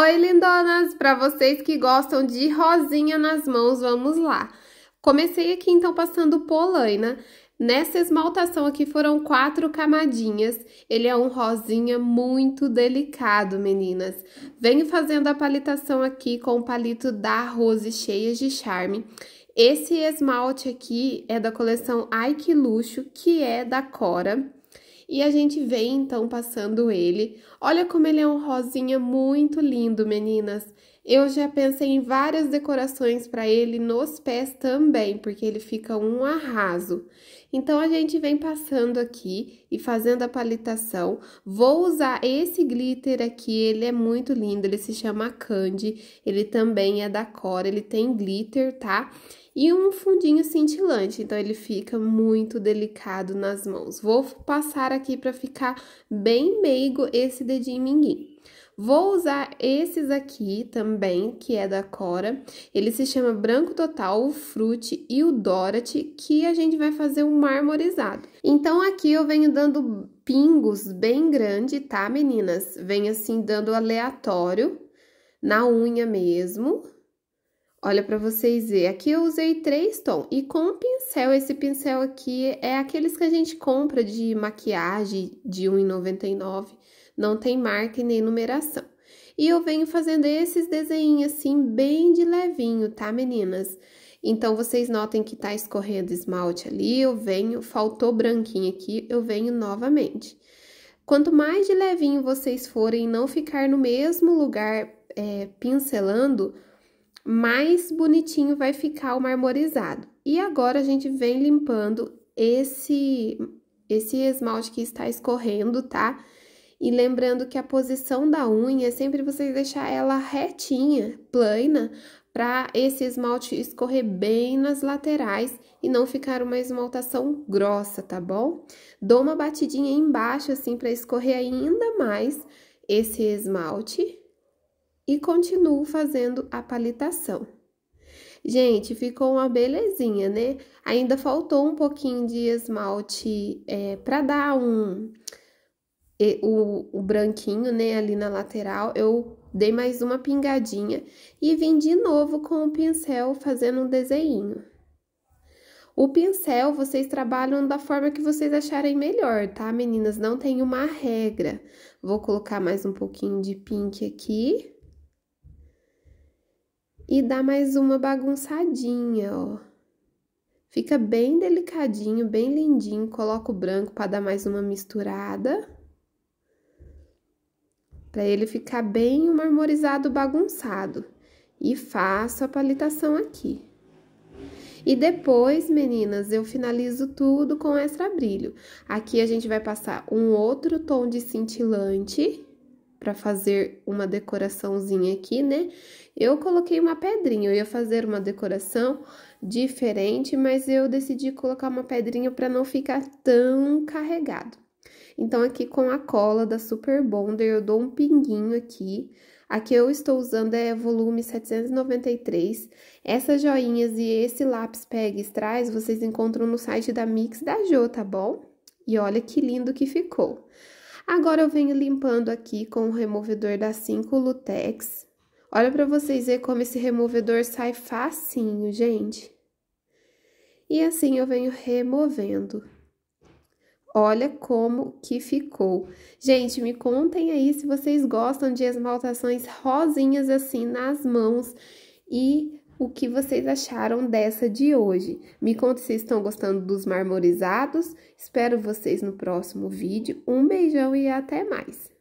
Oi, lindonas! Para vocês que gostam de rosinha nas mãos, vamos lá! Comecei aqui, então, passando polaina. Né? Nessa esmaltação aqui foram quatro camadinhas. Ele é um rosinha muito delicado, meninas. Venho fazendo a palitação aqui com o palito da Rose Cheias de Charme. Esse esmalte aqui é da coleção Ai Que Luxo, que é da Cora. E a gente vem então passando ele. Olha como ele é um rosinha muito lindo, meninas. Eu já pensei em várias decorações para ele nos pés também, porque ele fica um arraso. Então, a gente vem passando aqui e fazendo a palitação. Vou usar esse glitter aqui, ele é muito lindo, ele se chama Candy. Ele também é da Core. ele tem glitter, tá? E um fundinho cintilante, então ele fica muito delicado nas mãos. Vou passar aqui para ficar bem meigo esse dedinho minguinho. Vou usar esses aqui também, que é da Cora. Ele se chama Branco Total, o Fruit e o Dorothy, que a gente vai fazer um marmorizado. Então, aqui eu venho dando pingos bem grande, tá, meninas? Venho assim, dando aleatório, na unha mesmo, Olha para vocês ver, aqui eu usei três tons e com pincel, esse pincel aqui é aqueles que a gente compra de maquiagem de R$ 1,99, não tem marca e nem numeração. E eu venho fazendo esses desenhos assim, bem de levinho, tá meninas? Então, vocês notem que tá escorrendo esmalte ali, eu venho, faltou branquinho aqui, eu venho novamente. Quanto mais de levinho vocês forem não ficar no mesmo lugar é, pincelando, mais bonitinho vai ficar o marmorizado. E agora a gente vem limpando esse, esse esmalte que está escorrendo, tá? E lembrando que a posição da unha, é sempre você deixar ela retinha, plana, para esse esmalte escorrer bem nas laterais e não ficar uma esmaltação grossa, tá bom? Dou uma batidinha embaixo assim para escorrer ainda mais esse esmalte e continuo fazendo a palitação. Gente, ficou uma belezinha, né? Ainda faltou um pouquinho de esmalte é, para dar um o, o branquinho, né, ali na lateral. Eu dei mais uma pingadinha e vim de novo com o pincel fazendo um desenho. O pincel vocês trabalham da forma que vocês acharem melhor, tá, meninas? Não tem uma regra. Vou colocar mais um pouquinho de pink aqui e dá mais uma bagunçadinha, ó. Fica bem delicadinho, bem lindinho. Coloca o branco para dar mais uma misturada. Para ele ficar bem marmorizado, bagunçado. E faço a palitação aqui. E depois, meninas, eu finalizo tudo com extra brilho. Aqui a gente vai passar um outro tom de cintilante para fazer uma decoraçãozinha aqui, né? Eu coloquei uma pedrinha, eu ia fazer uma decoração diferente, mas eu decidi colocar uma pedrinha para não ficar tão carregado. Então, aqui com a cola da Super Bonder, eu dou um pinguinho aqui. Aqui eu estou usando é volume 793. Essas joinhas e esse lápis peg traz, vocês encontram no site da Mix da Jo, tá bom? E olha que lindo que ficou. Agora eu venho limpando aqui com o removedor da 5 Lutex. Olha para vocês ver como esse removedor sai facinho, gente. E assim eu venho removendo. Olha como que ficou. Gente, me contem aí se vocês gostam de esmaltações rosinhas assim nas mãos e o que vocês acharam dessa de hoje. Me conta se estão gostando dos marmorizados. Espero vocês no próximo vídeo. Um beijão e até mais!